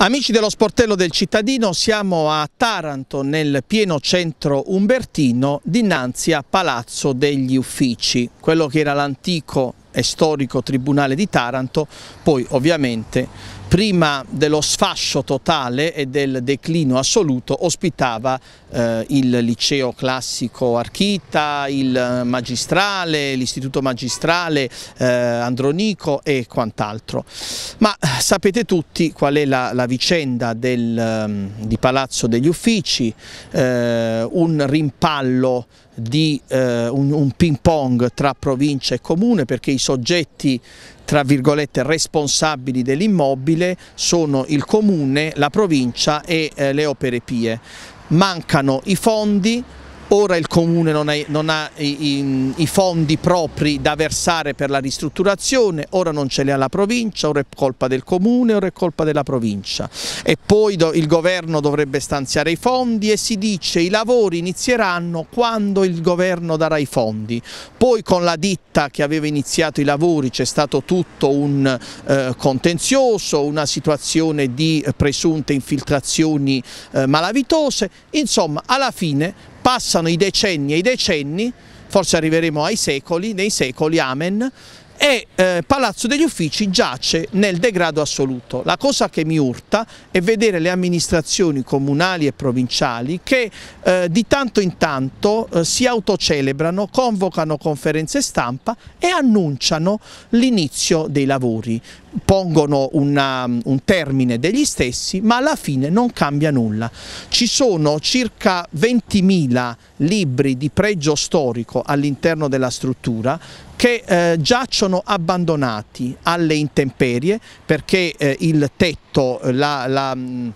Amici dello sportello del cittadino, siamo a Taranto nel pieno centro umbertino dinanzi a Palazzo degli Uffici, quello che era l'antico e storico tribunale di Taranto, poi ovviamente prima dello sfascio totale e del declino assoluto ospitava eh, il liceo classico Archita, il magistrale, l'istituto magistrale eh, Andronico e quant'altro. Ma sapete tutti qual è la, la vicenda del, ehm, di Palazzo degli Uffici, eh, un rimpallo di eh, un, un ping pong tra provincia e comune perché i soggetti tra virgolette responsabili dell'immobile sono il comune, la provincia e eh, le opere pie. Mancano i fondi, ora il comune non ha, non ha i, i, i, fondi propri da versare per la ristrutturazione, ora non ce li ha la provincia, ora è colpa del comune, ora è colpa della provincia e poi do, il governo dovrebbe stanziare i fondi e si dice i lavori inizieranno quando il governo darà i fondi, poi con la ditta che aveva iniziato i lavori c'è stato tutto un eh, contenzioso, una situazione di presunte infiltrazioni eh, malavitose, insomma alla fine passano i decenni e i decenni, forse arriveremo ai secoli, nei secoli, amen, e eh, Palazzo degli Uffici giace nel degrado assoluto. La cosa che mi urta è vedere le amministrazioni comunali e provinciali che eh, di tanto in tanto eh, si autocelebrano, convocano conferenze stampa e annunciano l'inizio dei lavori pongono una, un termine degli stessi ma alla fine non cambia nulla. Ci sono circa 20.000 libri di pregio storico all'interno della struttura che eh, giacciono sono abbandonati alle intemperie perché eh, il tetto, eh, la, la mm,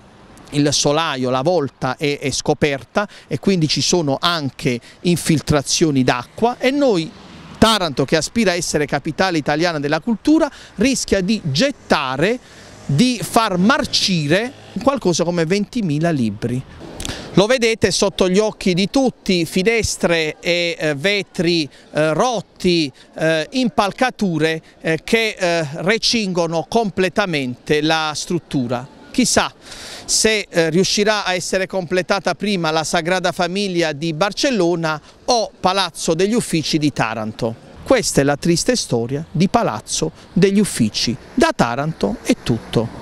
il solaio, la volta è, è, scoperta e quindi ci sono anche infiltrazioni d'acqua e noi Taranto che aspira a essere capitale italiana della cultura rischia di gettare, di far marcire qualcosa come 20.000 libri. Lo vedete sotto gli occhi di tutti, finestre e eh, vetri eh, rotti, eh, impalcature eh, che eh, recingono completamente la struttura. Chissà se eh, riuscirà a essere completata prima la Sagrada Famiglia di Barcellona o Palazzo degli Uffici di Taranto. Questa è la triste storia di Palazzo degli Uffici. Da Taranto è tutto.